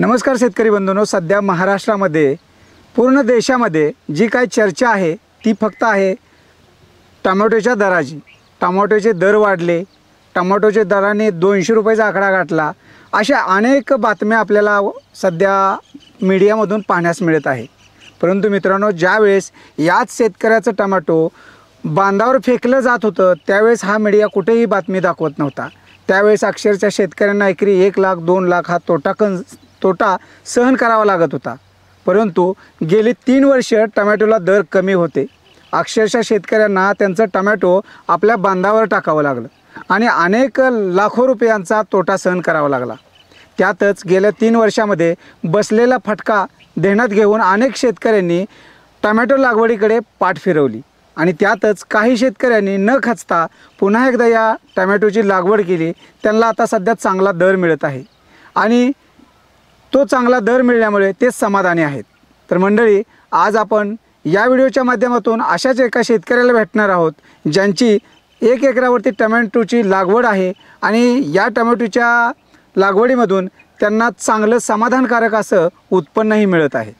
नमस्कार शेतकरी बंधूंनो सध्या महाराष्ट्रामध्ये पूर्ण देशामध्ये जी काही चर्चा आहे ती फक्त आहे टमॅटोच्या दराची टमाटोचे दर वाढले टमाटोच्या दराने दोनशे रुपयाचा आकडा गाठला अशा अनेक बातम्या आपल्याला सध्या मीडियामधून पाहण्यास मिळत आहे परंतु मित्रांनो ज्यावेळेस याच शेतकऱ्याचं टमाटो बांधावर फेकलं जात होतं त्यावेळेस हा मीडिया कुठेही बातमी दाखवत नव्हता त्यावेळेस अक्षरशः शेतकऱ्यांना एकरी एक लाख दोन लाख हा तोटा कन तोटा सहन करावा लागत होता परंतु गेली तीन वर्ष टमॅटोला दर कमी होते अक्षरशः शेतकऱ्यांना त्यांचं टमॅटो आपल्या बांधावर टाकावं लागलं आणि अनेक लाखो रुपयांचा तोटा सहन करावा लागला त्यातच गेल्या तीन वर्षामध्ये बसलेला फटका देण्यात घेऊन अनेक शेतकऱ्यांनी टमॅटो लागवडीकडे पाठ फिरवली आणि त्यातच काही शेतकऱ्यांनी न खचता पुन्हा एकदा या टमॅटोची लागवड केली त्यांना आता सध्या चांगला दर मिळत आहे आणि तो चांगला दर मिळण्यामुळे तेच समाधानी आहेत तर मंडळी आज आपण या व्हिडिओच्या माध्यमातून अशाच एका शेतकऱ्याला भेटणार आहोत ज्यांची एक एकरावरती टमॅटोची लागवड आहे आणि या टमॅटोच्या लागवडीमधून त्यांना चांगलं समाधानकारक असं उत्पन्नही मिळत आहे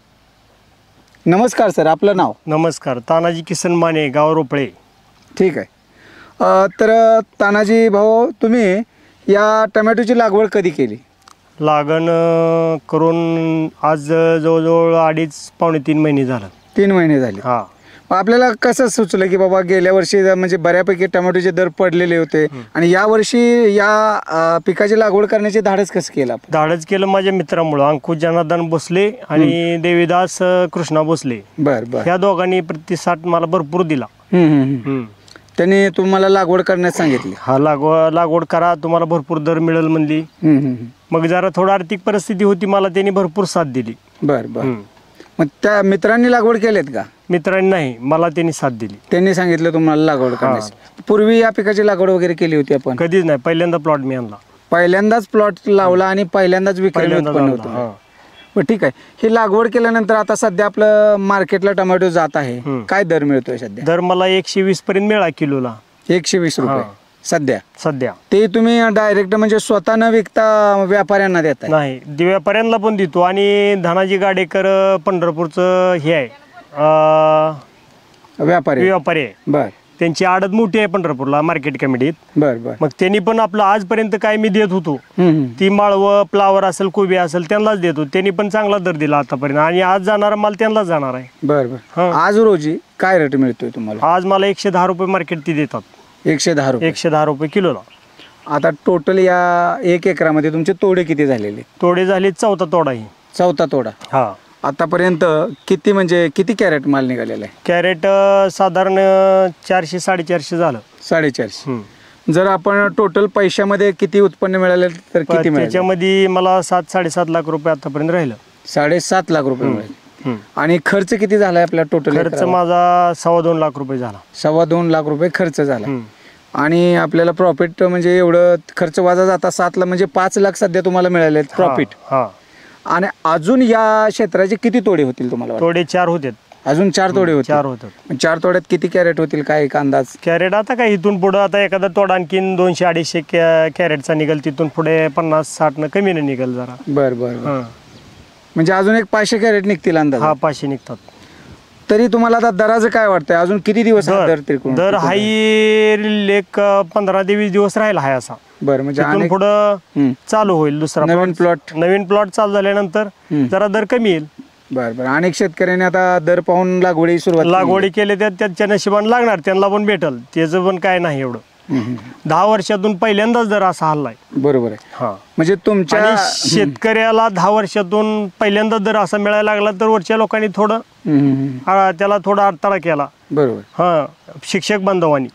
नमस्कार सर आपलं नाव नमस्कार तानाजी किसन माने गाव रोपळे ठीक आहे तर तानाजी भाऊ तुम्ही या टमॅटोची लागवड कधी केली लागण करून आज जवळजवळ अडीच पावणे तीन महिने झालं तीन महिने झाले हा आपल्याला कसं सुचलं की बाबा गेल्या वर्षी म्हणजे बऱ्यापैकी टमाटोचे दर पडलेले होते आणि या वर्षी या पिकाची लागवड करण्याचे धाडस कसं केलं आपण केलं माझ्या मित्रामुळे अंकुश जनार्दन भोसले आणि देवीदास कृष्णा भोसले बर बर ह्या दोघांनी प्रतिसाद मला भरपूर दिला त्याने त्यांनी तुम्हाला लागवड करण्यास सांगितली हा लागव लागवड करा तुम्हाला भरपूर दर मिळेल म्हणली मग जरा थोडं आर्थिक परिस्थिती होती मला त्यांनी भरपूर साथ दिली बर बर मग त्या मित्रांनी लागवड केलेत का मित्रांनी नाही मला त्यांनी साथ दिली त्यांनी सांगितलं तुम्हाला लागवड करण्याची पूर्वी या पिकाची लागवड वगैरे केली होती आपण कधीच नाही पहिल्यांदा प्लॉट मी आणला पहिल्यांदाच प्लॉट लावला आणि पहिल्यांदाच विक्री उत्पन्न ठीक आहे हे लागवड केल्यानंतर आता सध्या आपलं मार्केटला टोमॅटो जात आहे काय दर मिळतोय सध्या दर मला एकशे वीस पर्यंत मिळा किलोला एकशे वीस रुपये सध्या सध्या ते तुम्ही डायरेक्ट म्हणजे स्वतः न विकता व्यापाऱ्यांना देत नाही व्यापाऱ्यांना पण देतो आणि धनाजी गाडेकर पंढरपूरचं हे आहे व्यापारी व्यापारी आहे बर त्यांची आडत मोठी आहे पंढरपूरला मार्केट कमिटीत बर बरं मग त्यांनी पण आपलं आजपर्यंत काय मी देत होतो ती माळव फ्लावर असेल कोबी असेल त्यांनाच देतो त्यांनी पण चांगला दर दिला आतापर्यंत आणि आज जाणार माल त्यांनाच जाणार आहे बरं बरं आज रोजी काय रेट मिळतोय तुम्हाला आज मला एकशे दहा रुपये मार्केट ती देतात एकशे दहा रुपये एकशे दहा रुपये किलोला आता टोटल या एक एकरामध्ये तुमचे तोडे किती झालेले तोडे झाले चौथा तोडा ही चौथा तोडा हा आतापर्यंत किती म्हणजे किती कॅरेट माल निघालेला आहे कॅरेट साधारण चारशे साडेचारशे झालं साडेचारशे जर आपण टोटल पैशामध्ये किती उत्पन्न मिळाले तर किती मिळाले त्याच्यामध्ये मला सात साडेसात लाख रुपये आतापर्यंत राहिलं साडेसात लाख रुपये मिळाले आणि खर्च किती झालाय आपल्या टोटल खर्च माझा सव्वा दोन लाख रुपये झाला सव्वा दोन लाख रुपये खर्च झाला आणि आपल्याला प्रॉफिट म्हणजे एवढं खर्च वाजा जाता सातला म्हणजे पाच लाख सध्या तुम्हाला मिळाले प्रॉफिट आणि अजून या क्षेत्राचे किती तोडे होतील तुम्हाला तोडे चार होते अजून चार तोडे होते चार होतात चार तोड्यात किती कॅरेट होतील काय एक अंदाज कॅरेट आता काय इथून पुढे आता एखादा तोडा आणखीन दोनशे अडीचशे कॅरेटचा निघेल तिथून पुढे पन्नास साठ न कमी निघेल जरा बरं बरं म्हणजे अजून एक पाचशे कॅरेट निघतील अंदाज हा पाचशे निघतात तरी तुम्हाला आता दराचं काय वाटतंय अजून किती दिवस दर त्रिकोण दर हाई लेख पंधरा ते वीस दिवस राहिला हाय असा बरं म्हणजे अजून पुढं चालू होईल दुसरा नवीन प्लॉट नवीन प्लॉट चालू झाल्यानंतर जरा दर कमी येईल बरं बरं अनेक शेतकऱ्यांनी आता दर पाहून लागवडी सुरुवात लागवडी केली तर त्यांच्या नशिबाने लागणार त्यांना पण भेटल त्याचं पण काय नाही एवढं दहा वर्षातून पहिल्यांदाच दर असा हल्ला आहे बरोबर आहे म्हणजे तुमच्या शेतकऱ्याला दहा वर्षातून पहिल्यांदा जर असा मिळायला लागला तर वरच्या लोकांनी थोडं त्याला थोडा अडथळा केला बरोबर हा शिक्षक बांधवांनी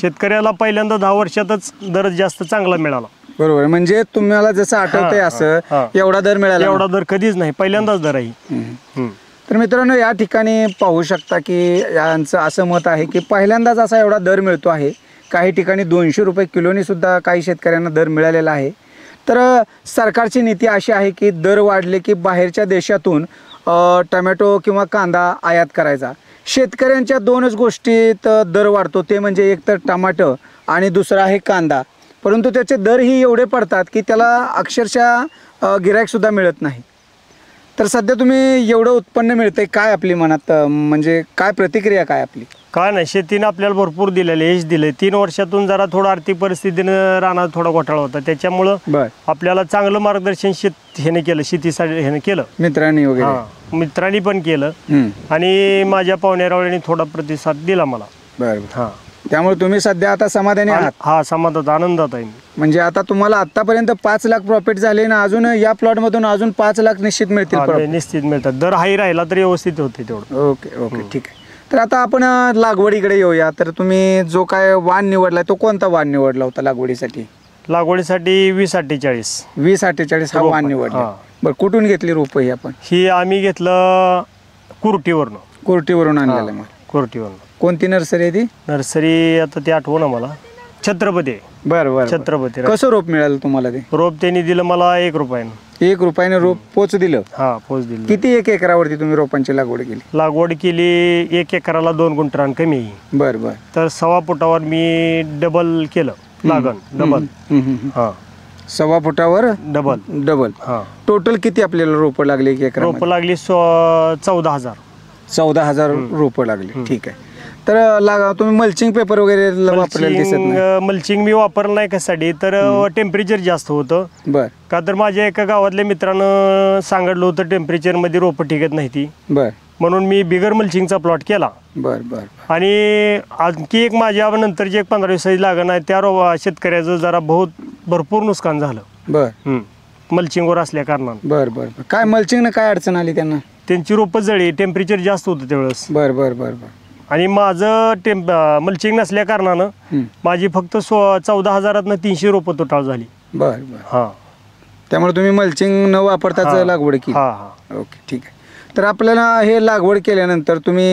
शेतकऱ्याला पहिल्यांदा दहा वर्षातच दर जास्त चांगला मिळाला बरोबर म्हणजे तुम्हाला जसं आठवतंय असं एवढा दर मिळाला एवढा दर कधीच नाही पहिल्यांदाच दर आहे तर मित्रांनो या ठिकाणी पाहू शकता की यांचं असं मत आहे की पहिल्यांदाच असा एवढा दर मिळतो आहे काही ठिकाणी दोनशे रुपये किलोनी सुद्धा काही शेतकऱ्यांना दर मिळालेला आहे तर सरकारची नीती अशी आहे की दर वाढले की बाहेरच्या देशातून टमॅटो किंवा कांदा आयात करायचा शेतकऱ्यांच्या दोनच गोष्टीत दर वाढतो ते म्हणजे एक तर टमाटं आणि दुसरा आहे कांदा परंतु त्याचे दरही एवढे पडतात की त्याला अक्षरशः गिरायकसुद्धा मिळत नाही तर सध्या तुम्ही एवढं उत्पन्न मिळतं आहे काय आपली मनात म्हणजे काय प्रतिक्रिया काय आपली काय नाही शेतीनं आपल्याला भरपूर दिलेलं यश दिले तीन वर्षातून जरा थोडं आर्थिक परिस्थितीनं राहणार थोडा घोटाळा होता त्याच्यामुळं आपल्याला चांगलं मार्गदर्शन शेत ह्याने केलं शेतीसाठी हे केलं मित्रांनी वगैरे मित्रांनी पण केलं आणि माझ्या पाहुण्यारावळ्यांनी थोडा प्रतिसाद दिला मला हा त्यामुळे तुम्ही सध्या आता समाधानी आहात हा समाधान आनंदात आहे म्हणजे आता तुम्हाला आतापर्यंत पाच लाख प्रॉफिट झाले ना अजून या प्लॉट मधून अजून पाच लाख निश्चित मिळतील निश्चित मिळतात दर हाई राहिला तरी व्यवस्थित होते तेवढं ओके ओके ठीक आहे तर आता आपण लागवडीकडे येऊया तर तुम्ही जो काय वाण निवडला तो कोणता वाण निवडला होता लागवडीसाठी लागवडीसाठी वीस अठ्ठेचाळीस वीस अठ्ठेचाळीस हा वाण निवडला बरं कुठून घेतली रोप ही आपण ही आम्ही घेतलं कुर्टीवरून कुर्टीवरून आणलेलं मग कुर्टीवरून कोणती नर्सरी आहे ती नर्सरी आता ती आठवण मला छत्रपती बरं बरं छत्रपती कसं रोप मिळालं तुम्हाला ते रोप त्यांनी दिलं मला एक रुपयानं एक रुपयाने रोप पोच दिलं हा पोच दिलं किती एक एकरावरती तुम्ही रोपांची लागवड केली लागवड केली एक एकराला दोन गुंठरान कमी बरं बर बर तर सव्वा फुटावर मी डबल केलं लागण डबल हा सव्वा फुटावर डबल डबल हा टोटल किती आपल्याला रोपं लागली एक एकरा रोपं लागली चौदा हजार चौदा हजार रोपं लागली ठीक आहे तर लागा तुम्ही मल्चिंग पेपर वगैरे वापरलेलं दिसत मल्चिंग मी वापरलं नाही कशासाठी तर टेम्परेचर जास्त होतं बर का तर माझ्या एका गावातल्या मित्रानं सांगितलं होतं टेम्परेचर मध्ये रोप टिकत नाही ती बर म्हणून मी बिगर मल्चिंगचा प्लॉट केला बर बर आणि आणखी एक माझ्या नंतर जे एक पंधरा साईज लागण आहे त्या रो- शेतकऱ्याचं जरा बहुत भरपूर नुकसान झालं बर मल्चिंगवर असल्या कारणानं बर बर काय मल्चिंग काय अडचण आली त्यांना त्यांची रोपं जळी टेम्परेचर जास्त होतं त्यावेळेस बर बर बर बर आणि माझं टेम मल्चिंग नसल्या कारणानं माझी फक्त सो चौदा हजारातनं तीनशे रोप टोटाळ झाली बर हा त्यामुळे तुम्ही मल्चिंग न वापरताच लागवड केली हां हां ओके ठीक आहे तर आपल्याला हे लागवड केल्यानंतर तुम्ही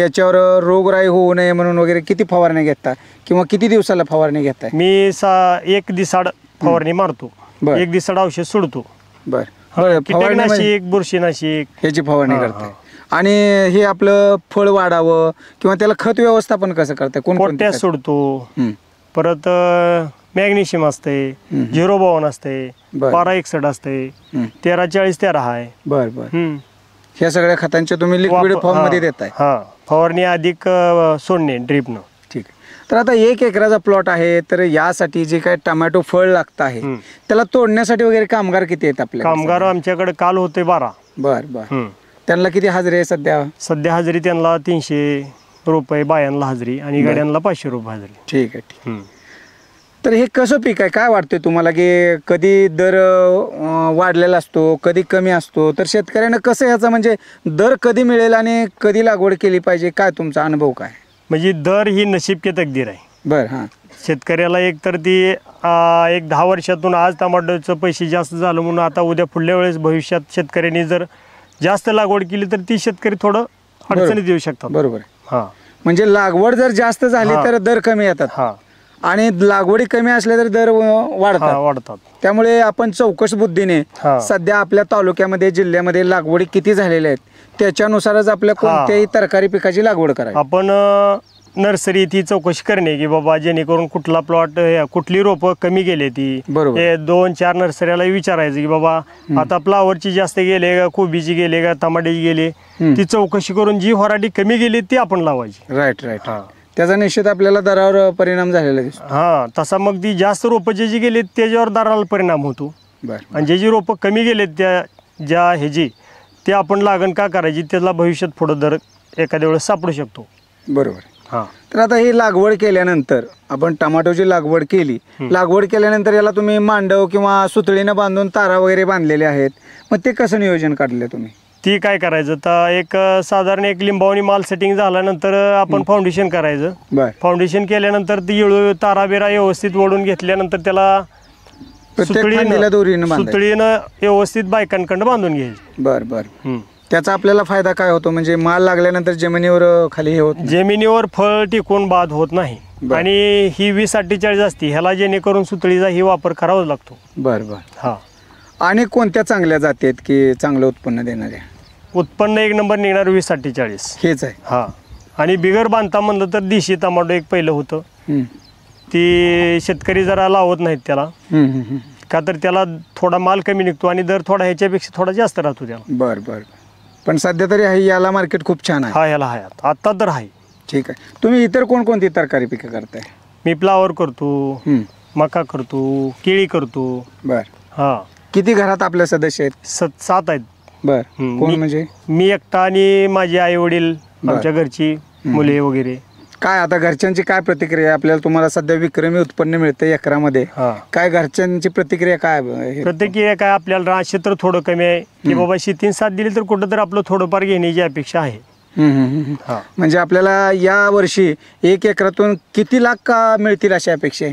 याच्यावर रोगराई होऊ नये म्हणून वगैरे किती फवारणी घेता किंवा किती दिवसाला फवारणी घेता मी सा एक दिसाड फवारणी मारतो एक दिसाड औषध सोडतो बर एक बुरशी नाशिक याची फवारणी म्हणजे करताय आणि हे आपलं फळ वाढावं किंवा त्याला खत व्यवस्थापन कसं करते कोण पोट्या सोडतो परत मॅग्नेशियम असते झिरो बॉन असते बारा एकसठ असते तेरा चाळीस तेरा आहे बर बर ह्या सगळ्या खतांच्या तुम्ही लिक्विड फॉर्म मध्ये देताय फवारणी अधिक सोडणे सोडणे ड्रीपनं ठीक तर आता एक एकराचा प्लॉट आहे तर यासाठी जे काय टोमॅटो फळ लागत आहे त्याला तोडण्यासाठी वगैरे कामगार किती आहेत आपल्या कामगार आमच्याकडे काल होते बारा बर बर त्यांना किती हजरी आहे सध्या सध्या हजरी त्यांना तीनशे रुपये बायांना हजरी आणि गाड्यांना पाचशे रुपये हजरी ठीक आहे ठीक तर हे कसं पीक आहे काय वाटतंय तुम्हाला की कधी दर वाढलेला असतो कधी कमी असतो तर शेतकऱ्यानं कसं याचा म्हणजे दर कधी मिळेल आणि कधी लागवड केली पाहिजे काय तुमचा अनुभव काय म्हणजे दर ही नशीब के तकदीर आहे बरं हां शेतकऱ्याला एक तर ती एक दहा वर्षातून आज टमाटोचं पैसे जास्त झालं म्हणून आता उद्या पुढल्या वेळेस भविष्यात शेतकऱ्यांनी जर जास्त लागवड केली तर ती शेतकरी थोडं अडचणी देऊ शकतात बरोबर म्हणजे लागवड जर जास्त झाली तर दर कमी येतात आणि लागवडी कमी असल्या तर दर वाढतात वाढतात त्यामुळे आपण चौकस बुद्धीने सध्या आपल्या तालुक्यामध्ये जिल्ह्यामध्ये लागवडी किती झालेल्या आहेत त्याच्यानुसारच आपल्या कोणत्याही तरकारी पिकाची लागवड करा आपण नर्सरी ती चौकशी करणे की बाबा जेणेकरून कुठला प्लॉट कुठली रोपं कमी गेले ती हे दोन चार नर्सऱ्याला विचारायचं की बाबा आता फ्लावरची जास्त गेले का कोबीची गेले का टमाट्याची गेले ती चौकशी करून जी होराडी कमी गेली ती आपण लावायची राईट राईट हा त्याचा निश्चित आपल्याला दरावर परिणाम झालेला दिसतो हा तसा मग ती जास्त रोपं जे जी गेली त्याच्यावर दराला परिणाम होतो आणि जे जी रोपं कमी गेलेत त्या ज्या ह्याची ते आपण लागण का करायची त्याला भविष्यात पुढं दर एखाद्या वेळेस सापडू शकतो बरोबर तर आता ही लागवड केल्यानंतर आपण टमाटोची लागवड केली लागवड केल्यानंतर याला तुम्ही मांडव किंवा सुतळीनं बांधून तारा वगैरे बांधलेले आहेत मग ते कसं नियोजन काढले तुम्ही ती काय करायचं तर एक साधारण एक लिंबावणी माल सेटिंग झाल्यानंतर आपण फाउंडेशन करायचं फाउंडेशन केल्यानंतर ती येळू ताराबिरा व्यवस्थित ओढून घेतल्यानंतर त्याला सुतळीनं सुतळीनं व्यवस्थित बायकांकडनं बांधून घ्यायची बरं बरं त्याचा आपल्याला फायदा काय होतो म्हणजे माल लागल्यानंतर जमिनीवर खाली हे होत जमिनीवर फळ टिकून बाद होत नाही आणि ही वीस अठ्ठेचाळीस असते ह्याला जेणेकरून सुतळीचा ही वापर करावाच लागतो बर बर हा आणि कोणत्या चांगल्या जाती आहेत की चांगलं उत्पन्न देणाऱ्या उत्पन्न एक नंबर निघणार वीस अठ्ठेचाळीस हेच आहे हा आणि बिगर बांधता म्हणलं तर देशी टमाटो एक पहिलं होतं ती शेतकरी जरा लावत नाहीत त्याला का तर त्याला थोडा माल कमी निघतो आणि दर थोडा ह्याच्यापेक्षा थोडा जास्त राहतो त्याला बरं बर बर. पण सध्या तरी आहे याला मार्केट खूप छान आहे हा याला आहे आता तर आहे ठीक आहे तुम्ही इतर कोणकोणती तरकारी पिकं करताय मी फ्लावर करतो मका करतो केळी करतो बर हा किती घरात आपल्या सदस्य आहेत सत सात आहेत बर कोण म्हणजे मी एकटा आणि माझे आई वडील आमच्या घरची मुले वगैरे काय आता घरच्यांची काय प्रतिक्रिया आपल्याला तुम्हाला सध्या विक्रमी उत्पन्न मिळते एकरामध्ये काय घरच्यांची प्रतिक्रिया काय प्रतिक्रिया काय आपल्याला रान क्षेत्र थोडं कमी आहे की बाबा साथ दिली तर कुठं तर आपलं थोडंफार घेण्याची अपेक्षा आहे म्हणजे आपल्याला या वर्षी एक एकरातून किती लाख का मिळतील अशी अपेक्षा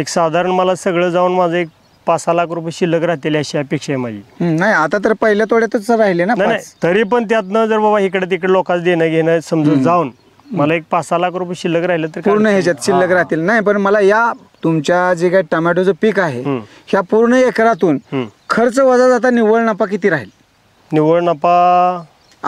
एक साधारण मला सगळं जाऊन माझं एक पाच सहा लाख रुपये शिल्लक राहतील अशी अपेक्षा आहे माझी नाही आता तर पहिल्या तोड्यातच राहिले ना तरी पण त्यातनं जर बाबा इकडे तिकडे लोकांना देणं घेणं समजून जाऊन मला एक पाच सहा लाख रुपये शिल्लक राहिले तर पूर्ण ह्याच्यात शिल्लक राहतील नाही पण मला या तुमच्या जे काही टोमॅटोचं पीक आहे ह्या पूर्ण एकरातून खर्च वजा जाता निव्वळ नफा किती राहील निव्वळ नफा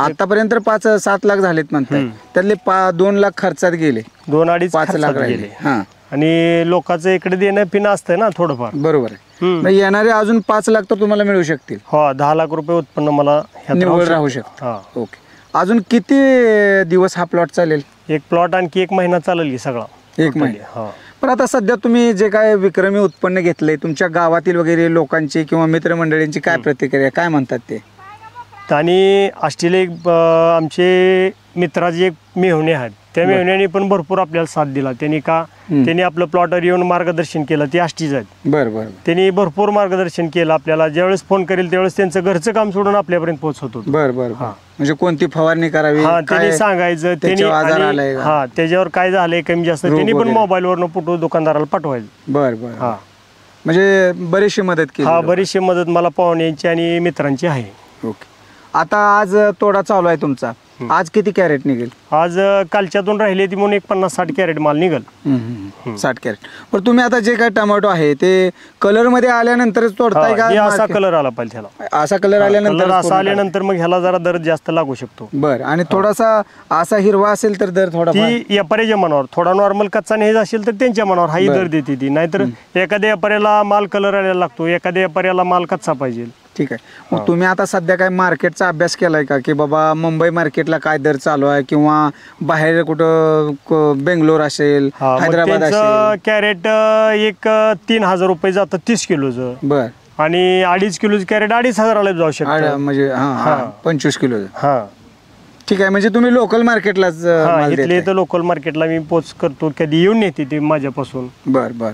आतापर्यंत पाच सात लाख झालेत म्हणतात त्यातले पा दोन लाख खर्चात गेले दोन अडीच पाच लाख राहिले आणि लोकांचं इकडे देणं पिणं असतंय ना थोडंफार बरोबर आहे येणारे अजून पाच लाख तर तुम्हाला मिळू शकतील हो दहा लाख रुपये उत्पन्न मला निवड राहू शकतो ओके अजून किती दिवस हा प्लॉट चालेल एक प्लॉट आणखी एक महिना चालली सगळा एक महिना हा हो. पण आता सध्या तुम्ही जे काय विक्रमी उत्पन्न घेतले तुमच्या गावातील वगैरे लोकांची किंवा मित्रमंडळींची काय प्रतिक्रिया काय म्हणतात ते आणि ऑस्ट्रेलिया एक आमचे मित्राचे एक मेहुणे आहेत त्या युनियनने पण भरपूर आपल्याला साथ दिला त्यांनी का त्यांनी आपलं प्लॉटर येऊन मार्गदर्शन केलं ते आष्टीच आहेत बरोबर त्यांनी भरपूर मार्गदर्शन केलं आपल्याला ज्यावेळेस फोन करेल त्यावेळेस त्यांचं घरचं काम सोडून आपल्यापर्यंत पोहोचवतो होतं बरं म्हणजे कोणती फवारणी करावी हा त्यांनी सांगायचं त्यांनी हा त्याच्यावर काय झालंय कमी जास्त त्यांनी पण मोबाईलवरनं फोटो दुकानदाराला पाठवायचं बरं हा म्हणजे बरीचशी मदत केली हा बरीचशी मदत मला पाहुण्यांची आणि मित्रांची आहे ओके आता आज तोडा चालू आहे तुमचा आज किती कॅरेट निघेल आज कालच्या दोन राहिले ती म्हणून एक पन्नास साठ कॅरेट माल निघेल साठ कॅरेट पण तुम्ही आता जे काय टोमॅटो आहे ते कलर मध्ये आल्यानंतरच तोडताय का असा कलर आला पाहिजे असा कलर आल्यानंतर असा आल्यानंतर मग ह्याला जरा दर जास्त लागू शकतो बरं आणि थोडासा असा हिरवा असेल तर दर थोडा व्यापाऱ्याच्या मनावर थोडा नॉर्मल कच्चा नेहमी असेल तर त्यांच्या मनावर हाही दर देते ती नाहीतर एखाद्या व्यापाऱ्याला माल कलर आलेला लागतो एखाद्या व्यापाऱ्याला माल कच्चा पाहिजे ठीक आहे मग हो. तुम्ही आता सध्या काय मार्केटचा अभ्यास केलाय का की बाबा मुंबई मार्केटला काय दर चालू आहे किंवा बाहेर कुठं बेंगलोर असेल हैदराबाद असेल कॅरेट एक तीन हजार रुपये जातं तीस किलोचं बर आणि अडीच किलोचं कॅरेट अडीच हजाराला जाऊ शकतो म्हणजे पंचवीस किलो हा ठीक आहे म्हणजे तुम्ही लोकल मार्केटलाच हा, लोकल मार्केटला मी पोच करतो कधी येऊन येते ते माझ्यापासून बर बर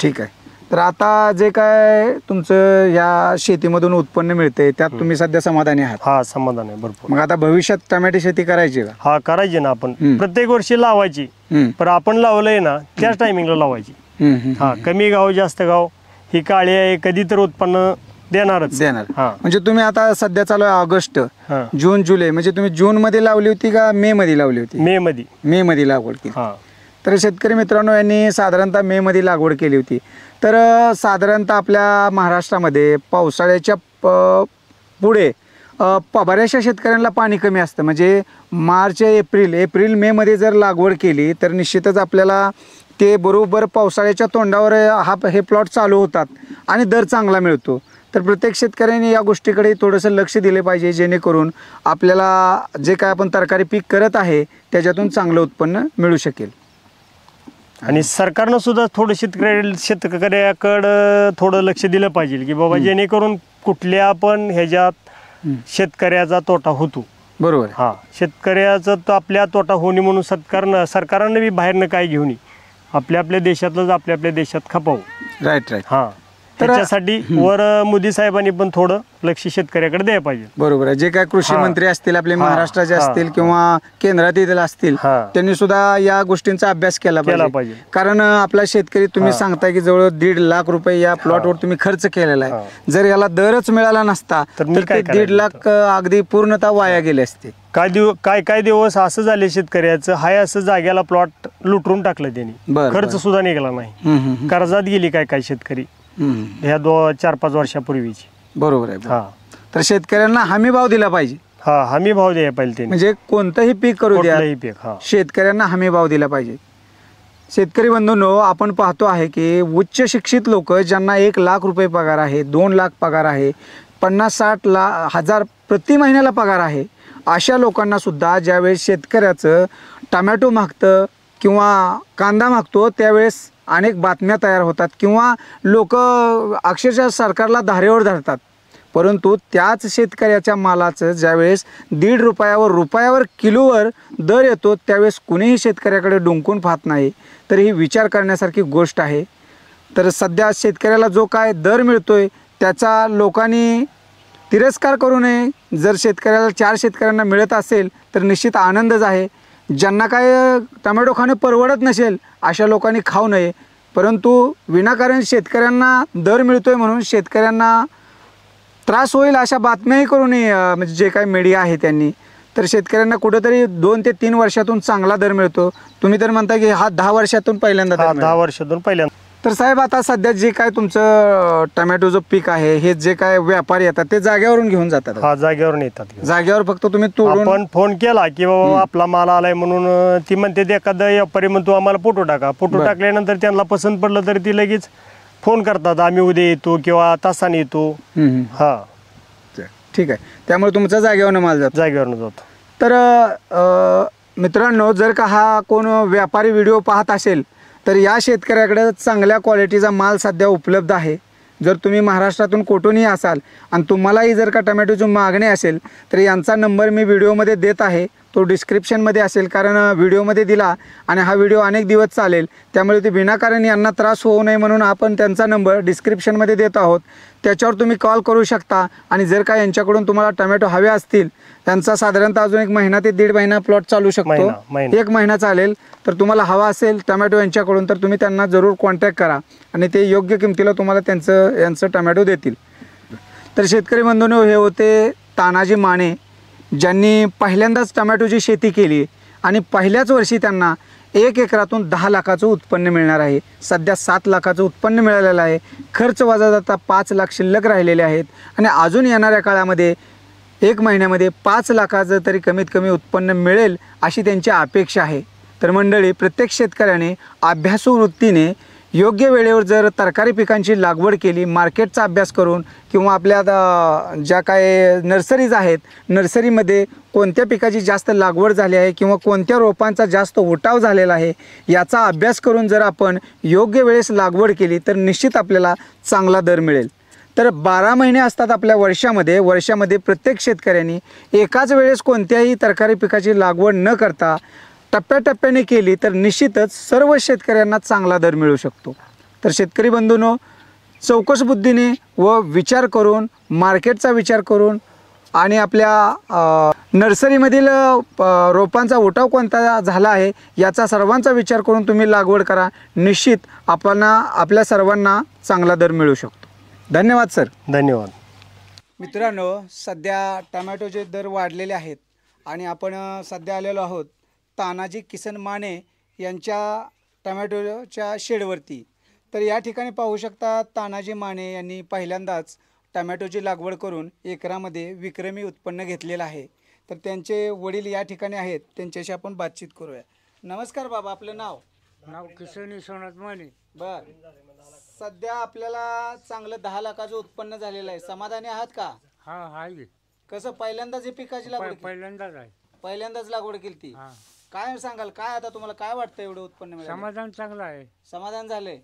ठीक आहे तर आता जे काय तुमचं या शेतीमधून उत्पन्न मिळते त्यात तुम्ही सध्या समाधानी आहात हा समाधान आहे भरपूर मग आता भविष्यात टमॅटो शेती करायची का हा करायची ना आपण प्रत्येक वर्षी लावायची पण आपण लावलंय ना त्याच टायमिंगला लावायची हा कमी गाव जास्त गाव ही काळी आहे कधी तर उत्पन्न देणारच देणार म्हणजे तुम्ही आता सध्या चालू आहे ऑगस्ट जून जुलै म्हणजे तुम्ही जून मध्ये लावली होती का मे मध्ये लावली होती मे मध्ये मे मध्ये लागवड तर शेतकरी मित्रांनो यांनी साधारणतः मेमध्ये लागवड केली होती तर साधारणतः आपल्या महाराष्ट्रामध्ये पावसाळ्याच्या प पुढे प बऱ्याचशा शेतकऱ्यांना पाणी कमी असतं म्हणजे मार्च एप्रिल एप्रिल मेमध्ये जर लागवड केली तर निश्चितच आपल्याला ते बरोबर पावसाळ्याच्या तोंडावर हा हे प्लॉट चालू होतात आणि दर चांगला मिळतो तर प्रत्येक शेतकऱ्याने या गोष्टीकडे थोडंसं लक्ष दिले पाहिजे जेणेकरून आपल्याला जे काय आपण तरकारी पीक करत आहे त्याच्यातून चांगलं उत्पन्न मिळू शकेल आणि सरकारनं सुद्धा थोडं शेतकरी शेतकऱ्याकडं थोडं लक्ष दिलं पाहिजे की बाबा जेणेकरून कुठल्या पण ह्याच्यात शेतकऱ्याचा तोटा होतो बरोबर हा शेतकऱ्याचा तो आपल्या तोटा होणे म्हणून सरकारनं सरकारनं बी बाहेरनं काय घेऊन आपल्या आपल्या देशातलंच आपल्या आपल्या देशात खपावू राईट राईट हां त्याच्यासाठी वर मोदी साहेबांनी पण थोडं लक्ष शेतकऱ्याकडे द्यायला पाहिजे बरोबर आहे जे काय कृषी मंत्री असतील आपले महाराष्ट्राचे असतील किंवा केंद्रात येतील असतील त्यांनी सुद्धा या गोष्टींचा अभ्यास केला पाहिजे कारण आपला शेतकरी तुम्ही सांगता की जवळ दीड लाख रुपये या प्लॉटवर तुम्ही खर्च केलेला आहे जर याला दरच मिळाला नसता तर दीड लाख अगदी पूर्णतः वाया गेले असते काय दिवस काय काय दिवस असं झाले शेतकऱ्याचं हाय असं जाग्याला प्लॉट लुटून टाकलं त्यांनी खर्च सुद्धा निघाला नाही कर्जात गेली काय काय शेतकरी ह्या दो चार पाच वर्षापूर्वीची बरोबर आहे हा तर शेतकऱ्यांना हमी भाव दिला पाहिजे हा हमी भाव द्या म्हणजे कोणतंही पीक करू द्या पीक हा शेतकऱ्यांना हमी भाव दिला पाहिजे शेतकरी बंधूंनो आपण पाहतो आहे की उच्च शिक्षित लोक ज्यांना एक लाख रुपये पगार आहे दोन लाख पगार आहे पन्नास साठ ला हजार प्रति महिन्याला पगार आहे अशा लोकांना सुद्धा ज्यावेळेस शेतकऱ्याचं टमॅटो मागतं किंवा कांदा मागतो त्यावेळेस अनेक बातम्या तयार होतात किंवा लोक अक्षरशः सरकारला धारेवर धरतात परंतु त्याच शेतकऱ्याच्या मालाचं ज्यावेळेस दीड रुपयावर रुपयावर किलोवर दर येतो त्यावेळेस कुणीही शेतकऱ्याकडे डुंकून पाहत नाही तर ही विचार करण्यासारखी गोष्ट आहे तर सध्या शेतकऱ्याला जो काय दर मिळतो आहे त्याचा लोकांनी तिरस्कार करू नये जर शेतकऱ्याला चार शेतकऱ्यांना मिळत असेल तर निश्चित आनंदच आहे ज्यांना काय टमॅटो खाणं परवडत नसेल अशा लोकांनी खाऊ नये परंतु विनाकारण शेतकऱ्यांना दर मिळतोय म्हणून शेतकऱ्यांना त्रास होईल अशा बातम्याही करू नये म्हणजे जे काही मीडिया आहे त्यांनी तर शेतकऱ्यांना कुठेतरी दोन ते तीन वर्षातून चांगला दर मिळतो तुम्ही तर म्हणता की हा दहा वर्षातून पहिल्यांदा दहा वर्षातून पहिल्यांदा तर साहेब आता सध्या जे काय तुमचं टोमॅटोचं पीक आहे हे जे काय व्यापारी येतात ते जागेवरून घेऊन जातात हा जागेवरून येतात जागेवर फक्त तुम्ही तोडून आपण फोन केला की बाबा आपला माल आलाय म्हणून ती म्हणते ते एखादा व्यापारी म्हणतो आम्हाला फोटो टाका फोटो टाकल्यानंतर त्यांना पसंत पडलं तर ती लगेच फोन करतात आम्ही उद्या येतो किंवा तासाने येतो हा ठीक आहे त्यामुळे तुमचा जागेवर माल जातो जागेवरून जातो तर मित्रांनो जर का हा कोण व्यापारी व्हिडिओ पाहत असेल तर या शेतकऱ्याकडे चांगल्या क्वालिटीचा माल सध्या उपलब्ध आहे जर तुम्ही महाराष्ट्रातून कुठूनही असाल आणि तुम्हालाही जर का टमॅटोची मागणी असेल तर यांचा नंबर मी व्हिडिओमध्ये देत आहे तो डिस्क्रिप्शनमध्ये असेल कारण व्हिडिओमध्ये दिला आणि हा व्हिडिओ अनेक दिवस चालेल त्यामुळे ते विनाकारण यांना त्रास होऊ नये म्हणून आपण त्यांचा नंबर डिस्क्रिप्शनमध्ये देत आहोत त्याच्यावर तुम्ही कॉल करू शकता आणि जर का यांच्याकडून तुम्हाला टमॅटो हवे असतील त्यांचा साधारणतः अजून एक महिना ते दीड महिना प्लॉट चालू शकतो एक महिना चालेल तर तुम्हाला हवा असेल टमॅटो यांच्याकडून तर तुम्ही त्यांना जरूर कॉन्टॅक्ट करा आणि ते योग्य किमतीला तुम्हाला त्यांचं यांचं टमॅटो देतील तर शेतकरी बंधूने हे होते तानाजी माने ज्यांनी पहिल्यांदाच टमॅटोची शेती केली आणि पहिल्याच वर्षी त्यांना एक एकरातून दहा लाखाचं उत्पन्न मिळणार आहे सध्या सात लाखाचं उत्पन्न मिळालेलं आहे खर्च वजा जाता पाच लाख शिल्लक राहिलेले आहेत आणि अजून येणाऱ्या काळामध्ये एक महिन्यामध्ये पाच लाखाचं तरी कमीत कमी उत्पन्न मिळेल अशी त्यांची अपेक्षा आहे तर मंडळी प्रत्येक शेतकऱ्याने अभ्यासू वृत्तीने योग्य वेळेवर जर तरकारी पिकांची लागवड केली मार्केटचा अभ्यास करून किंवा आपल्या ज्या काय नर्सरीज आहेत नर्सरीमध्ये कोणत्या पिकाची जास्त लागवड झाली आहे किंवा कोणत्या रोपांचा जास्त उठाव झालेला आहे याचा अभ्यास करून जर आपण योग्य वेळेस लागवड केली तर निश्चित आपल्याला चांगला दर मिळेल तर बारा महिने असतात आपल्या वर्षामध्ये वर्षामध्ये प्रत्येक शेतकऱ्यांनी एकाच वेळेस कोणत्याही तरकारी पिकाची लागवड न करता टप्प्याटप्प्याने केली तर निश्चितच सर्व शेतकऱ्यांना चांगला दर मिळू शकतो तर शेतकरी बंधूंनो चौकस बुद्धीने व विचार करून मार्केटचा विचार करून आणि आपल्या नर्सरीमधील रोपांचा उठाव कोणता झाला आहे याचा सर्वांचा विचार करून तुम्ही लागवड करा निश्चित आपण आपल्या सर्वांना चांगला दर मिळू शकतो धन्यवाद सर धन्यवाद मित्रांनो सध्या टमॅटोचे दर वाढलेले आहेत आणि आपण सध्या आलेलो आहोत तानाजी किसन माने यांच्या टमॅटोच्या शेडवरती तर या ठिकाणी पाहू शकता तानाजी माने यांनी पहिल्यांदाच टमॅटोची लागवड करून एकरामध्ये विक्रमी उत्पन्न घेतलेलं आहे तर त्यांचे वडील या ठिकाणी आहेत त्यांच्याशी आपण बातचीत करूया नमस्कार बाबा आपलं नाव नाव किसन विश्वनाथ माने बर सध्या आपल्याला चांगलं दहा लाखाचं उत्पन्न झालेलं आहे समाधानी आहात का हा हाय कसं पहिल्यांदाच हे पिकाची लागवड पहिल्यांदाच आहे पहिल्यांदाच लागवड केली ती काय सांगाल काय आता तुम्हाला काय वाटतं एवढं उत्पन्न मिळालं समाधान चांगलं आहे समाधान झाले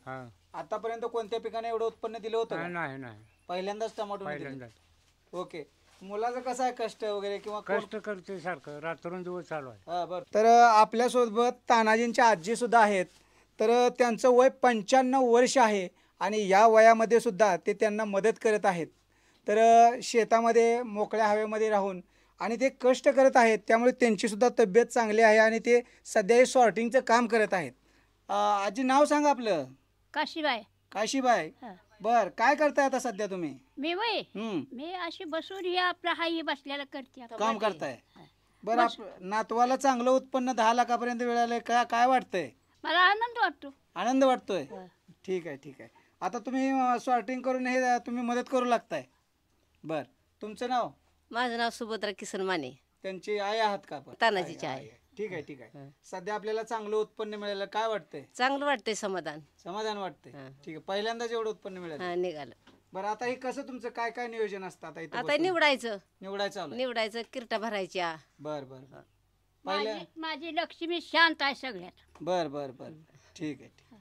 आतापर्यंत कोणत्या पिकाने एवढं उत्पन्न दिलं होतं नाही, पहिल्यांदाच टमाटो ओके मुलाचं कसं आहे कष्ट वगैरे किंवा कष्ट करते सारखं दिवस चालू आहे तर आपल्या आपल्यासोबत तानाजींच्या आजी सुद्धा आहेत तर त्यांचं वय पंच्याण्णव वर्ष आहे आणि या वयामध्ये सुद्धा ते त्यांना मदत करत आहेत तर शेतामध्ये मोकळ्या हवेमध्ये राहून आणि ते कष्ट करत आहेत त्यामुळे त्यांचीसुद्धा तब्येत चांगली आहे आणि ते सध्या हे सॉर्टिंगचं काम करत आहेत आजी नाव सांगा आपलं काशीबाई काशीबाई बर काय करताय आता सध्या तुम्ही मी वय मी अशी बसून हे आपला हाही करते काम करताय बर आप- नातवाला चांगलं उत्पन्न दहा लाखापर्यंत मिळालंय का काय वाटतंय मला आनंद वाटतो आनंद वाटतोय ठीक आहे ठीक आहे आता तुम्ही सॉर्टिंग करून हे तुम्ही मदत करू लागताय बर तुमचं नाव माझं नाव सुभद्रा किसन माने त्यांची आई आहात का तानाजीची आई. ठीक आहे ठीक आहे सध्या आपल्याला चांगलं उत्पन्न मिळालं काय वाटतंय चांगलं वाटतंय समाधान समाधान वाटतंय ठीक आहे पहिल्यांदा जेवढं उत्पन्न मिळालं निघालं बरं आता हे कसं तुमचं काय काय नियोजन असतं आता आता निवडायचं निवडायचं निवडायचं किरटा भरायच्या बर बर माझी- लक्ष्मी शांत आहे सगळ्यात बर बर बर ठीक आहे.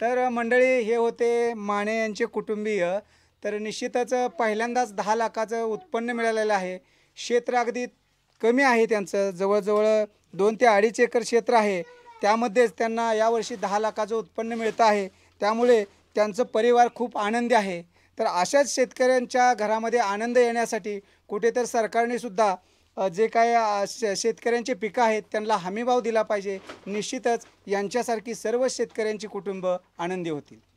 तर मंडळी हे होते माने यांचे कुटुंबीय तर निश्चितच पहिल्यांदाच दहा लाखाचं उत्पन्न मिळालेलं आहे क्षेत्र अगदी कमी आहे त्यांचं जवळजवळ दोन ते अडीच एकर क्षेत्र आहे त्यामध्येच त्यांना यावर्षी दहा लाखाचं उत्पन्न मिळतं आहे त्यामुळे त्यांचं परिवार खूप आनंदी आहे तर अशाच शेतकऱ्यांच्या घरामध्ये आनंद येण्यासाठी कुठे तर सरकारने सुद्धा जे काय शेतकऱ्यांचे पिकं आहेत त्यांना हमीभाव दिला पाहिजे निश्चितच यांच्यासारखी सर्व शेतकऱ्यांची कुटुंब आनंदी होतील